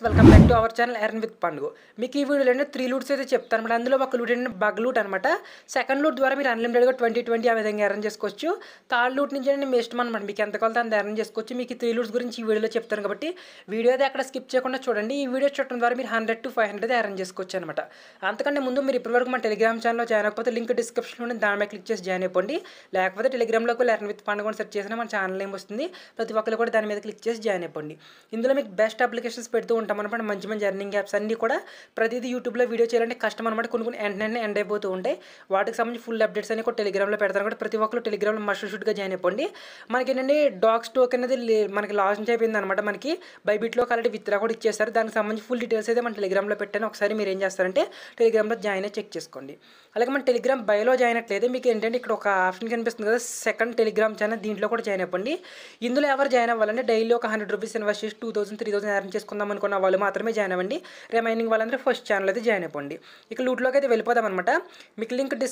friends welcome back to our channel earn with పండుగ మీకు ఈ వీడియోలో ఏంటంటే త్రీ లూట్స్ అయితే చెప్తాను అనమాట అందులో ఒక లూట్ ఏంటంటే బగ్ లూట్ అనమాట సెకండ్ లూట్ ద్వారా మీరు అన్లిమిటెడ్గా ట్వంటీ ట్వంటీ ఆ విధంగా ఎర్న్ చేసుకోవచ్చు థర్డ్ లూట్ నుంచి నేను మీ ఇష్టం అనమాట మీకు ఎంత కావాలో అంత ఎర్న్ చేసుకోవచ్చు మీకు త్రీ లూట్స్ గురించి ఈ వీడియోలో చెప్తాను కాబట్టి వీడియో అయితే అక్కడ స్కిప్ చేయకుండా చూడండి ఈ వీడియో చూడటం ద్వారా మీరు hundred to five hundred earn చేసుకోవచ్చు అనమాట అంతకంటే ముందు మీరు ఇప్పటివరకు మన టెలిగ్రామ్ ఛానల్లో జాయిన్ అయిపోతే లింక్ డిస్క్రిప్షన్లో మీద క్లిక్ చేసి జాయిన్ అయిపోండి లేకపోతే టెలిగ్రామ్లోకి కూడా ఎర్న్ విత్ పండుగ సెర్చ్ చేసినా మన ఛానల్ ఏమి వస్తుంది ప్రతి ఒక్కరు కూడా దాని మీద క్లిక్ చేసి జాయిన్ అయిపోండి ఇందులో మీకు బెస్ట్ అప్లికేషన్స్ పెడుతూ ఉంటాం అనమాట మంచి మంచి ఎర్నింగ్ యాప్స్ అన్నీ కూడా ప్రతిదీ యూట్యూబ్లో వీడియో చేయాలంటే కష్టం అనమాట కొన్ని కొన్ని ఎండ్ వెంటనే ఎండ్ అయిపోతూ ఉంటాయి వాటికి సంబంధించి ఫుల్ అప్డేట్స్ అనేవి కూడా టెలిగ్రామ్లో పెడతాను కూడా ప్రతి ఒక్కరు టెలిగ్రామ్లో మస్ట్ షూట్గా జాయిన్ అయిపోండి మనకి ఏంటంటే డాగ్ స్టోక్ అనేది మనకి లాంచ్ అయిపోయింది అనమాట మనకి బైబిట్లో కాలేజ్ విత్రా కూడా ఇచ్చేస్తారు దానికి సంబంధించి ఫుల్ డీటెయిల్స్ అయితే మన టెలిగ్రామ్లో పెట్టాను ఒకసారి మీరు ఏం చేస్తారంటే టెలిగ్రామ్లో జాయిన్ అయ్యి చెక్ చేసుకోండి అలాగే మన టెలిగ్రామ్ బయలో జాయిన్ అట్లయితే మీకు ఏంటంటే ఇక్కడ ఒక ఆప్షన్ కనిపిస్తుంది కదా సెకండ్ టెలిగ్రామ్ ఛానల్ దీంట్లో కూడా జాయిన్ అయిపోండి ఇందులో ఎవరు జాయిన్ అవ్వాలంటే డైలీ ఒక హండ్రెడ్ రూపీస్ ఇన్వెస్ట్ చేసి two thousand three thousand earn చేసుకుందాం అనుకున్న వాళ్ళు మాత్రమే జాయిన్ అవ్వండి రిమైనింగ్ వాళ్ళందరూ ఫస్ట్ ఛానల్ అయితే జాయిన్ అయిపోండి ఇక లూట్లోకి అయితే వెళ్ళిపోదాం అనమాట మీకు లింక్ ఉండే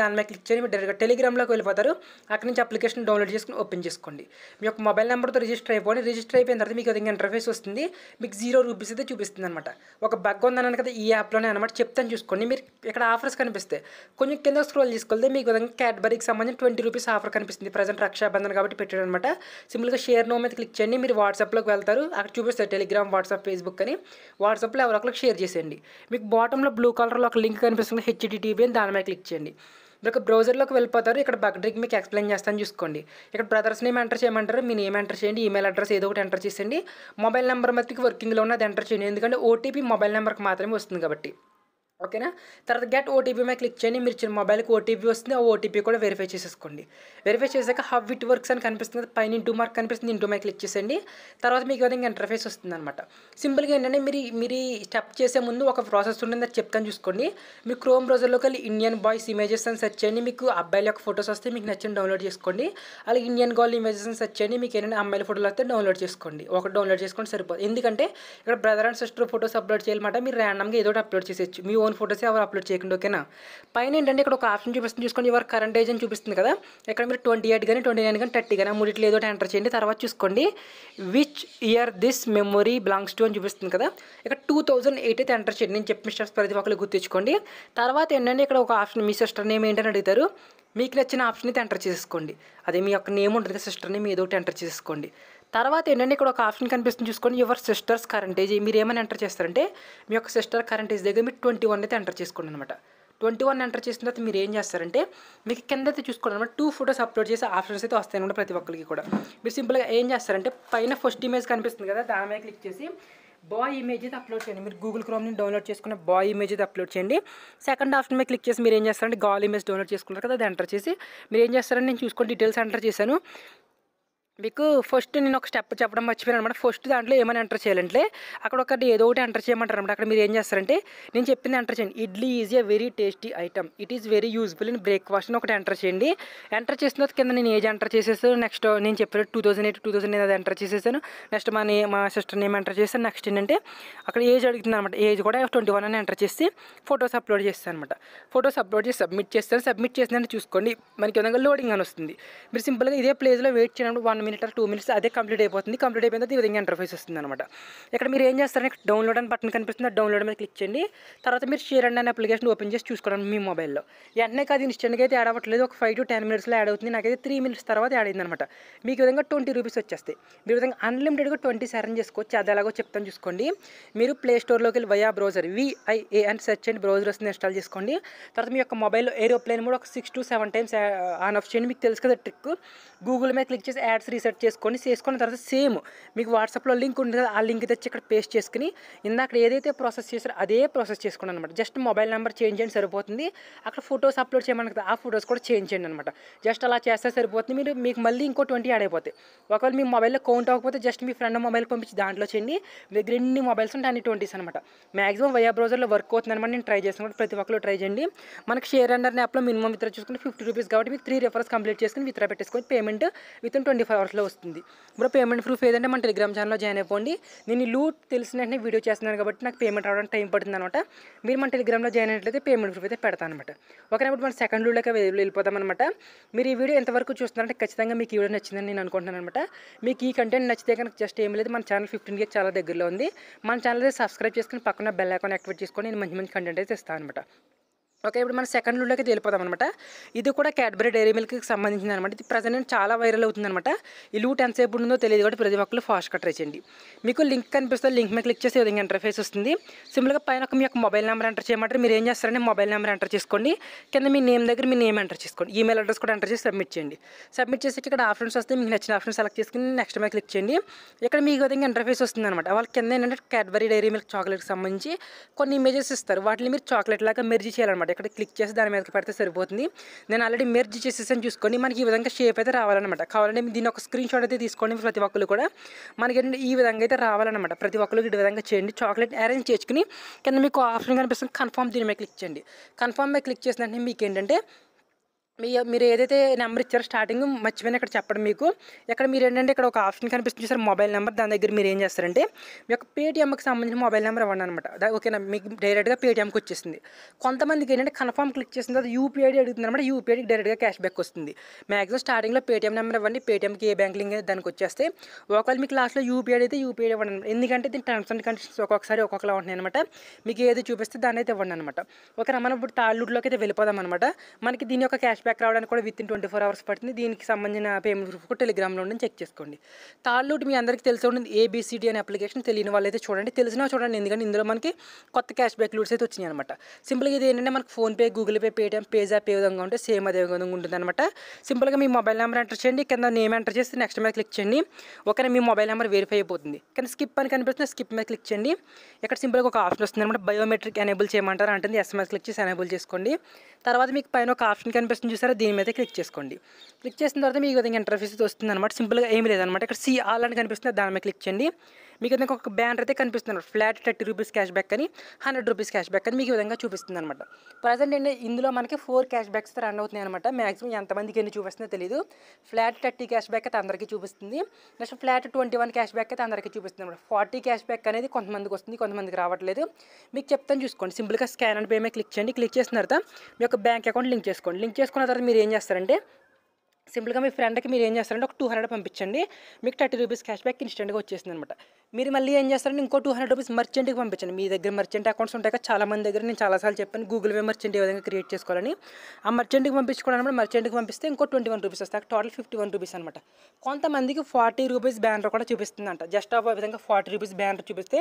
దాని మీద క్లిక్ చేయండి డైరెక్ట్గా టెలిగ్రామ్లోకి వెళ్ళిపోతారు అక్కడ నుంచి అప్లికేషన్ డౌన్లోడ్ చేసుకుని ఓపెన్ చేసుకోండి మీ యొక్క మొబైల్ నెంబర్తో రిజిస్టర్ అయిపోండి రిజిస్టర్ అయిపోయిన తర్వాత మీకు ఇంకా ఇంటర్ఫేస్ వస్తుంది మీకు జీరో రూపీస్ అయితే చూపిస్తుంది అనమాట ఒక బగ్ ఉందని కదా ఈ యాప్లోనే అనమాట చెప్తాను చూసుకోండి మీరు ఇక్కడ ఆఫర్స్ కనిపిస్తాయి కొంచెం కింద స్క్రోల్ తీసుకెళ్తే మీకు విధంగా క్యాడ్బరీకి సంబంధించి ట్వంటీ రూపీస్ ఆఫర్ కనిపిస్తుంది ప్రజెంట్ రక్షాబంధన కాబట్టి పెట్టాడు అనమాట సింపుల్గా షేర్ నో మీద క్లిక్ చేయండి మీరు వాట్సాప్లోకి వెళ్తారు అక్కడ చూపిస్తారు టెలిగ్రామ్ వాట్సాప్ ఫేస్బుక్ అని వాట్సాప్లో ఎవరో ఒకరికి షేర్ చేసేయండి మీకు బాటంలో బ్లూ కలర్లో ఒక లింక్ కనిపిస్తుంది హెచ్డిటీవీ అని దాని మీద క్లిక్ చేయండి ఒక బ్రౌజర్లోకి వెళ్ళిపోతారు ఇక్కడ బగ్డ్రిక్ మీకు ఎక్స్ప్లెయిన్ చేస్తాను చూసుకోండి ఇక్కడ బ్రదర్స్ నేమ్ ఎంటర్ చేయమంటారు మీ నేమ్ ఎంటర్ చేయండి ఈమెయిల్ అడ్రస్ ఏదో ఒకటి ఎంటర్ చేసేయండి మొబైల్ నెంబర్ మతికి వర్కింగ్లో ఉన్నది ఎంటర్ చేయండి ఎందుకంటే ఓటీపీ మొబైల్ నెంబర్కి మాత్రమే వస్తుంది కాబట్టి ఓకేనా తర్వాత గెట్ ఓటీపీ మీద క్లిక్ చేయండి మీరు చిన్న మొబైల్కి ఓటీపీ వస్తుంది ఆ ఓటీపీ కూడా వెరిఫై చేసేసుకోండి వెరిఫై చేసాక హవ్ ఇట్ వర్క్స్ అని కనిపిస్తుంది పైన ఇంటూ మార్క్ కనిపిస్తుంది ఇంటూ మీద క్లిక్ చేసేయండి తర్వాత మీకు ఇంకా ఇంటర్ఫేస్ వస్తుంది అనమాట సింపుల్గా ఏంటంటే మీరు మీరు స్టెప్ చేసే ముందు ఒక ప్రాసెస్ ఉంటుంది అది చెప్తాను చూసుకోండి మీ క్రోమ్ బ్రౌజర్లోకి వెళ్ళి ఇండియన్ బాయ్స్ ఇమేజెస్ అని సెర్చ్ చేయండి మీకు అబ్బాయిల యొక్క ఫొటోస్ వస్తే మీకు నచ్చిన డౌన్లోడ్ చేసుకోండి అలాగే ఇండియన్ గర్ల్ ఇమేజెస్ అని సెర్చ్ చేయండి మీకు ఏంటంటే అమ్మాయిల ఫోటోలు వస్తే డౌన్లోడ్ చేసుకోండి ఒకటి డౌన్లోడ్ చేసుకోండి సరిపోతుంది ఎందుకంటే ఇక్కడ brother and sister photos upload చేయాలన్నమాట మీరు ర్యాండమ్గా ఏదో అప్లోడ్ చేసేయచ్చు మీ ఓన్ ఫోటోస్ ఎవరు అప్లోడ్ చేయకండి ఓకేనా పైన ఏంటంటే ఇక్కడ ఒక ఆప్షన్ చూపిస్తుంది చూసుకోండి ఎవరు కరెంట్ ఏజ్ అని చూపిస్తుంది కదా ఇక్కడ మీరు ట్వంటీ ఎయిట్ కానీ ట్వంటీ నైన్ కానీ థర్టీ కానీ మూడిట్లో ఏదో ఎంటర్ చేయండి తర్వాత చూసుకోండి which year this memory belongs to అని చూపిస్తుంది కదా ఇక్కడ టూ థౌజండ్ ఎయిట్ అయితే ఎంటర్ చేయండి నేను చెప్పిన స్టెప్స్ ప్రతి ఒక్కరు గుర్తించుకోండి తర్వాత ఏంటంటే ఇక్కడ ఒక ఆప్షన్ మీ సిస్టర్ నేమ్ ఏంటని అడుగుతారు మీకు నచ్చిన ఆప్షన్ అయితే ఎంటర్ చేసుకోండి అదే మీ యొక్క నేమ్ ఉంటుంది సిస్టర్ని సిస్టర్ నేమ్ ఏదో ఒకటి ఎంటర్ చేసుకోండి తర్వాత ఏంటంటే ఇక్కడ ఒక ఆప్షన్ కనిపిస్తుంది చూసుకొని యువర్ సిస్టర్స్ కరెంటేజ్ మీరు ఏమైనా ఎంటర్ చేస్తారంటే మీ యొక్క సిస్టర్ కరెంటేజ్ దగ్గర మీరు ట్వంటీ వన్ అయితే ఎంటర్ చేసుకోండి అనమాట ట్వంటీ వన్ ఎంటర్ చేసిన తర్వాత మీరు ఏం చేస్తారంటే మీకు కింద అయితే చూసుకోండి అనమాట టూ ఫొటోస్ అప్లోడ్ చేసే ఆప్షన్స్ అయితే వస్తాయి అనమాట ప్రతి ఒక్కరికి కూడా మీరు సింపుల్గా ఏం చేస్తారంటే పైన ఫస్ట్ ఇమేజ్ కనిపిస్తుంది కదా దాని మీద క్లిక్ చేసి బాయ్ ఇమేజ్ అయితే అప్లోడ్ చేయండి మీరు గూగుల్ క్రోమ్ని డౌన్లోడ్ చేసుకున్న బాయ్ ఇమేజ్ అయితే అప్లోడ్ చేయండి సెకండ్ ఆప్షన్ మీద క్లిక్ చేసి మీరు ఏం చేస్తారంటే గాల్ ఇమేజ్ డౌన్లోడ్ చేసుకున్నారు కదా అది ఎంటర్ చేసి మీరు ఏం చేస్తారని నేను చూసుకొని డీటెయిల్స్ ఎంటర్ చేశాను మీకు ఫస్ట్ నేను ఒక స్టెప్ చెప్పడం మర్చిపోయాను అనమాట ఫస్ట్ దాంట్లో ఏమైనా ఎంటర్ చేయాలంటే అక్కడ ఒకటి ఏదో ఒకటి ఎంటర్ చేయమంటారు అనమాట అక్కడ మీరు ఏం చేస్తారంటే నేను చెప్పింది ఎంటర్ చేయండి idli is a very tasty item it is very useful in breakfast అని ఒకటి ఎంటర్ చేయండి ఎంటర్ చేసిన తర్వాత కింద నేను ఏజ్ ఎంటర్ చేసేసాను నెక్స్ట్ నేను చెప్పిన two thousand eight two thousand అది ఎంటర్ చేసేసాను నెక్స్ట్ మా మా సిస్టర్ నేమ్ ఎంటర్ చేశాను నెక్స్ట్ ఏంటంటే అక్కడ ఏజ్ అడుగుతుంది అనమాట ఏజ్ కూడా ట్వంటీ వన్ అని ఎంటర్ చేసి ఫొటోస్ అప్లోడ్ చేస్తాను అనమాట ఫొటోస్ అప్లోడ్ చేసి సబ్మిట్ చేస్తాను సబ్మిట్ చేసినట్టు చూసుకోండి మనకి విధంగా లోడింగ్ అని వస్తుంది మీరు సింపుల్గా ఇదే ప్లేస్లో వెయిట్ చేయడం one minute or two minutes అదే కంప్లీట్ అయిపోతుంది కంప్లీట్ అయిపోయిన తర్వాత ఈ విధంగా ఇంటర్ఫేస్ వస్తుంది అనమాట ఇక్కడ మీరు ఏం చేస్తారంటే డౌన్లోడ్ అని బటన్ కనిపిస్తుంది డౌన్లోడ్ మీద క్లిక్ చేయండి తర్వాత మీరు షేర్ అండ్ అనే అప్లికేషన్ ఓపెన్ చేసి చూసుకోవడానికి మీ మొబైల్లో వెంటనే కాదు ఇన్స్టెంట్గా అయితే యాడ్ అవ్వట్లేదు ఒక ఫైవ్ టు టెన్ మినిట్స్లో యాడ్ అవుతుంది నాకైతే త్రీ మినిట్స్ తర్వాత యాడ్ అయింది అనమాట మీకు విధంగా ట్వంటీ రూపీస్ వచ్చేస్తాయి మీరు విధంగా అన్లిమిటెడ్గా ట్వంటీ సెవెన్ చేసుకోవచ్చు అది ఎలాగో చెప్తాను చూసుకోండి మీరు ప్లే స్టోర్లోకి వెళ్ళి via browser VIA and search and browser వస్తుంది ఇన్స్టాల్ చేసుకోండి తర్వాత మీ యొక్క మొబైల్లో ఏరోప్లేన్ కూడా ఒక six to seven times on off చేయండి మీకు తెలుసు కదా ట్రిక్ గూగుల్ మీద క్లిక్ చేసి యాడ్స్ రీసెట్ చేసుకొని చేసుకున్న తర్వాత సేమ్ మీకు వాట్సాప్లో లింక్ ఉంటుంది కదా ఆ లింక్ తెచ్చి ఇక్కడ పేస్ట్ చేసుకుని ఇందాక ఏదైతే ప్రాసెస్ చేశారో అదే ప్రాసెస్ చేసుకోండి అనమాట జస్ట్ మొబైల్ నెంబర్ చేంజ్ చేయండి సరిపోతుంది అక్కడ ఫొటోస్ అప్లోడ్ చేయమని కదా ఆ ఫొటోస్ కూడా చేంజ్ చేయండి అనమాట జస్ట్ అలా చేస్తే సరిపోతుంది మీరు మీకు మళ్ళీ ఇంకో ట్వంటీ యాడ్ అయిపోతాయి ఒకవేళ మీ మొబైల్లో కౌంట్ అవ్వకపోతే జస్ట్ మీ ఫ్రెండ్ మొబైల్ పంపించి దాంట్లో చేయండి మీ దగ్గర ఎన్ని మొబైల్స్ ఉంటే అన్ని ట్వంటీస్ అనమాట మాక్సిమం వయా బ్రౌజర్లో వర్క్ అవుతుంది అనమాట నేను ట్రై చేస్తాను ప్రతి ఒక్కరు ట్రై చేయండి మనకి షేర్ అండర్ యాప్లో మినిమం ఇతర చూసుకుంటే ఫిఫ్టీ రూపీస్ కాబట్టి మీకు త్రీ రిఫర్స్ కంప్లీట్ చేసుకుని విత్ర పెట్టేసుకొని payment within twenty five అవర్స్లో వస్తుంది బ్రో పేమెంట్ ప్రూఫ్ ఏదంటే మన టెలిగ్రామ్ ఛానల్లో జాయిన్ అయిపోండి నేను ఈ లూట్ తెలిసిన వెంటనే వీడియో చేస్తున్నాను కాబట్టి నాకు పేమెంట్ రావడానికి టైం పడుతుంది అనమాట మీరు మన టెలిగ్రామ్లో జాయిన్ అయినట్లయితే పేమెంట్ ప్రూఫ్ అయితే పెడతాను అనమాట ఒకరి ఇప్పుడు మన సెకండ్ లూట్లోకి వెళ్ళిపోతాం అనమాట మీరు ఈ వీడియో ఎంతవరకు చూస్తున్నారంటే ఖచ్చితంగా మీకు ఈ వీడియో నచ్చిందని నేను అనుకుంటున్నాను అనమాట మీకు ఈ కంటెంట్ నచ్చితే కనుక జస్ట్ ఏం లేదు మన ఛానల్ ఫిఫ్టీన్ కే చాలా దగ్గరలో ఉంది మన ఛానల్ సబ్స్క్రైబ్ చేసుకుని పక్కన బెల్ ఐకాన్ యాక్టివేట్ చేసుకొని నేను మంచి మంచి కంటెంట్ అయితే ఇస్తాను అనమాట ఓకే ఇప్పుడు మనం సెకండ్ లూడ్లోకి వెళ్ళిపోదాం అనమాట ఇది కూడా క్యాడ్బరీ డైరీ మిల్క్కి సంబంధించింది అనమాట ఇది ప్రజెంట్ చాలా వైరల్ అనమాట ఈ లూట్ ఎంతసేపు ఉందో తెలియదు కాబట్టి ప్రతి ఒక్కరు ఫాస్ట్ కట్ చేయండి మీకు లింక్ కనిపిస్తుంది లింక్ మీద క్లిక్ చేసి విధంగా ఇంటర్ఫేస్ వస్తుంది సింపుల్గా పైన ఒక మీ యొక్క మొబైల్ నెంబర్ ఎంటర్ చేయమంటారు మీరు ఏం చేస్తారని మొబైల్ నెంబర్ ఎంటర్ చేసుకోండి కింద మీ నేమ్ దగ్గర మీ నేమ్ ఎంటర్ చేసుకోండి ఈమెయిల్ అడ్రస్ కూడా ఎంటర్ చేసి సబ్మిట్ చేయండి సబ్మిట్ చేసి ఇక్కడ ఆప్షన్స్ వస్తే మీకు నచ్చిన ఆప్షన్ సెలెక్ట్ చేసుకుని నెక్స్ట్ మీద క్లిక్ చేయండి ఇక్కడ మీకు విధంగా ఇంటర్ఫేస్ వస్తుంది అనమాట వాళ్ళ కింద ఏంటంటే క్యాడ్బరీ డైరీ మిల్క్ చాక్లెట్కి సంబంధించి కొన్ని ఇమేజెస్ ఇస్తారు వాటిని మీరు చాక్లెట్ లాగా మెర్జీ చేయాలన్నమాట ఎక్కడ క్లిక్ చేసి దాని మీదకి పెడితే సరిపోతుంది నేను ఆల్రెడీ మెర్జ్ చేసేసాను చూసుకోండి మనకి ఈ విధంగా షేప్ అయితే రావాలన్నమాట కావాలంటే దీని ఒక స్క్రీన్ షాట్ అయితే తీసుకోండి ప్రతి ఒక్కరు కూడా మనకి ఈ విధంగా అయితే రావాలన్నమాట ప్రతి ఒక్కరు ఈ విధంగా చేయండి చాక్లెట్ అరేంజ్ చేసుకుని కింద మీకు ఆప్షన్ కనిపిస్తుంది కన్ఫర్మ్ దీని మీద క్లిక్ చేయండి కన్ఫామ్ మీద క్లిక్ చేసినట్టు మీకు ఏంటంటే మీ మీరు ఏదైతే నెంబర్ ఇచ్చారో స్టార్టింగ్ మర్చిపోయిన ఇక్కడ చెప్పడం మీకు ఇక్కడ మీరు ఏంటంటే ఇక్కడ ఒక ఆప్షన్ కనిపిస్తుంది సార్ మొబైల్ నెంబర్ దాని దగ్గర మీరు ఏం చేస్తారంటే మీ యొక్క పేటీఎంకి సంబంధించిన మొబైల్ నెంబర్ ఇవ్వండి అనమాట ఓకేనా మీకు డైరెక్ట్గా పేటీఎంకి వచ్చేసింది కొంతమందికి ఏంటంటే కన్ఫర్మ్ క్లిక్ చేసిన తర్వాత యూపీఐ అడుగుతుంది అనమాట యూపీఐకి డైరెక్ట్గా క్యాష్ బ్యాక్ వస్తుంది మ్యాక్సిమం స్టార్టింగ్లో పేటీఎం నెంబర్ ఇవ్వండి పేటీఎంకి ఏ బ్యాంక్ లింక్ దానికి వచ్చేస్తే ఒకవేళ మీకు లాస్ట్లో యూపీఐ అయితే యూపీఐ ఇవ్వండి అనమాట ఎందుకంటే దీని టర్మ్స్ అండ్ కండిషన్స్ ఒక్కొక్కసారి ఒక్కొక్కలా ఉంటాయి అనమాట మీకు ఏది చూపిస్తే దాన్ని అయితే ఇవ్వండి అనమాట ఓకేనా మనం ఇప్పుడు తాళ్ళూట్లోకి అయితే వెళ్ళిపోదాం అనమాట మనకి దీని యొక్క క్యాష్ బ్యాక్ రావడానికి కూడా within twenty four hours పడుతుంది దీనికి సంబంధించిన పేమెంట్ ప్రూఫ్ కూడా టెలిగ్రామ్లో ఉండి చెక్ చేసుకోండి థర్డ్ లూట్ మీ అందరికీ తెలిసి ఉంటుంది ఏబీసీడీ అనే అప్లికేషన్ తెలియని వాళ్ళైతే చూడండి తెలిసినా చూడండి ఎందుకంటే ఇందులో మనకి కొత్త క్యాష్ బ్యాక్ లూట్స్ అయితే వచ్చినాయి అనమాట సింపుల్గా ఇది ఏంటంటే మనకి PhonePe Google Pay Paytm PayZapp ఏ విధంగా ఉంటే సేమ్ అదే విధంగా ఉంటుంది అనమాట సింపుల్గా మీ మొబైల్ నెంబర్ ఎంటర్ చేయండి కింద నేమ్ ఎంటర్ చేసి నెక్స్ట్ మీద క్లిక్ చేయండి ఓకే మీ మొబైల్ నెంబర్ వెరిఫై అయిపోతుంది కానీ స్కిప్ అని కనిపిస్తుంది స్కిప్ మీద క్లిక్ చేయండి ఇక్కడ సింపుల్గా ఒక ఆప్షన్ వస్తుంది అనమాట బయోమెట్రిక్ ఎనేబుల్ చేయమంటారు అంటుంది ఎస్ఎంఎస్ క్లిక్ చేసి ఎనేబుల్ చేసుకోండి తర్వాత మీకు పైన ఒక ఆప్షన్ కనిపిస్తుంది చూసారా దీని మీద క్లిక్ చేసుకోండి క్లిక్ చేసిన తర్వాత మీకు విధంగా ఇంటర్ఫీస్ వస్తుంది అనమాట సింపుల్గా ఏమీ లేదనమాట ఇక్కడ సి ఆల్ అని కనిపిస్తుంది దాని మీద క్లిక్ చేయండి మీకు విధంగా ఒక బ్యానర్ అయితే కనిపిస్తుంది flat thirty rupees cash back అని హండ్రెడ్ రూపీస్ క్యాష్ బ్యాక్ అని మీకు విధంగా చూపిస్తుంది అనమాట ప్రజెంట్ అండి ఇందులో మనకి ఫోర్ క్యాష్ బ్యాక్స్ రన్ అవుతున్నాయి అనమాట మాక్సిమం ఎంతమందికి ఎన్ని చూపిస్తుందో తెలియదు ఫ్లాట్ థర్టీ క్యాష్ బ్యాక్ అయితే అందరికీ చూపిస్తుంది next flat twenty one cash back అయితే అందరికీ చూపిస్తుంది అనమాట ఫార్టీ క్యాష్ బ్యాక్ అనేది కొంతమందికి వస్తుంది కొంతమందికి రావట్లేదు మీకు చెప్తాను చూసుకోండి సింపుల్గా స్కాన్ అండ్ పే క్లిక్ చేయండి క్లిక్ చేసిన తర్వాత మీ యొక్క బ్యాంక్ అకౌంట్ లింక్ చేసుకోండి లింక్ చేసుకున్న తర్వాత మీరు ఏం చేస్తారంటే సింపుల్గా మీ ఫ్రెండ్కి మీరు ఏం చేస్తారంటే ఒక టూ హండ్రెడ్ పంపించండి మీకు థర్టీ రూపీస్ క్యాష్ బ్యాక్ ఇన్స్టెంట్గా వచ్చేసింది అనమాట మీరు మళ్ళీ ఏం చేస్తారంటే ఇంకో టూ హండ్రెడ్ రూపీస్ మర్చెంట్కి పంపించండి మీ దగ్గర మర్చెంట్ అకౌంట్స్ ఉంటాయి కదా చాలా మంది దగ్గర నేను చాలాసార్లు చెప్పాను గూగుల్ పే మర్చెంట్ ఏ విధంగా క్రియేట్ చేసుకోవాలని ఆ మర్చెంట్కి పంపించుకోవడం మర్చెంట్కి పంపిస్తే ఇంకో ట్వంటీ వన్ రూపీస్ వస్తాయి టోటల్ ఫిఫ్టీ వన్ రూపీస్ అనమాట కొంతమందికి ఫార్టీ రూపీస్ బ్యానర్ కూడా చూపిస్తుంది అంట జస్ట్ ఆ విధంగా ఫార్టీ రూపీస్ బ్యానర్ చూపిస్తే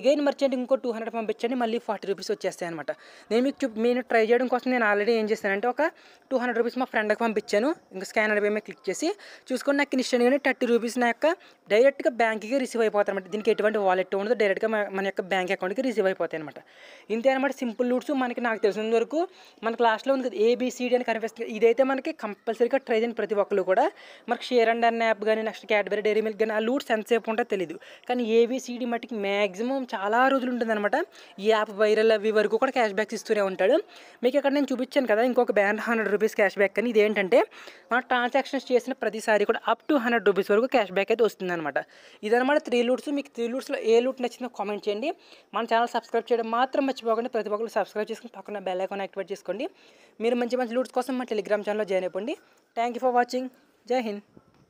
అగైన్ మర్చెంట్ ఇంకో టూ హండ్రెడ్ పంపించండి మళ్ళీ ఫార్టీ రూపీస్ వచ్చేస్తాయి అనమాట నేను మీకు నేను ట్రై చేయడం కోసం నేను ఆల్రెడీ ఏం చేశానంటే ఒక టూ హండ్రెడ్ రూపీస్ మా ఫ్రెండ్కి పంపించాను ఇంకా స్కానర్ పే క్లిక్ చేసి చూసుకొని నాకు ఇన్స్టెంట్గానే థర్టీ రూపీస్ నా యొక్క డైరెక్ట్గా బ్యాంక్కి రిసీవ్ అయిపోతాను దీనికి ఎటువంటి వాలెట్ ఉండదు డైరెక్ట్గా మన యొక్క బ్యాంక్ అకౌంట్కి రిసీవ్ అయిపోతాయి అనమాట ఇంతే అనమాట సింపుల్ లూట్స్ మనకి నాకు తెలిసిన వరకు మనకు లాస్ట్లో ఉంది కదా ఏబిసిడి అని కనిపిస్తుంది ఇదైతే మనకి కంపల్సరీగా ట్రై చేయండి ప్రతి ఒక్కరు కూడా మనకి షేర్ అండ్ అన్న యాప్ కానీ నెక్స్ట్ క్యాడ్బరీ డైరీ మిల్క్ కానీ ఆ లూట్స్ ఎంతసేపు ఉంటే తెలియదు కానీ ఏబిసిడి మట్టికి మ్యాక్సిమం చాలా రోజులు ఉంటుందన్నమాట ఈ యాప్ వైరల్ అవి వరకు కూడా క్యాష్ బ్యాక్స్ ఇస్తూనే ఉంటాడు మీకు ఇక్కడ నేను చూపించాను కదా ఇంకొక band hundred rupees cash back అని ఇదేంటంటే మన ట్రాన్సాక్షన్స్ చేసిన ప్రతిసారి కూడా అప్ టు హండ్రెడ్ రూపీస్ వరకు క్యాష్ బ్యాక్ అయితే వస్తుందన్నమాట ఇదనమాట త్రీ లూట్స్ మీకు త్రీ లూట్స్లో ఏ లూట్ నచ్చిందో కామెంట్ చేయండి మన ఛానల్ సబ్స్క్రైబ్ చేయడం మాత్రం మర్చిపోకుండా ప్రతి ఒక్కరు సబ్స్క్రైబ్ చేసుకుని పక్కన బెల్ ఐకాన్ యాక్టివేట్ చేసుకోండి మీరు మంచి మంచి లూట్స్ కోసం మా టెలిగ్రామ్ ఛానల్లో జాయిన్ అయిపోండి థ్యాంక్ ఫర్ వాచింగ్ జై హింద్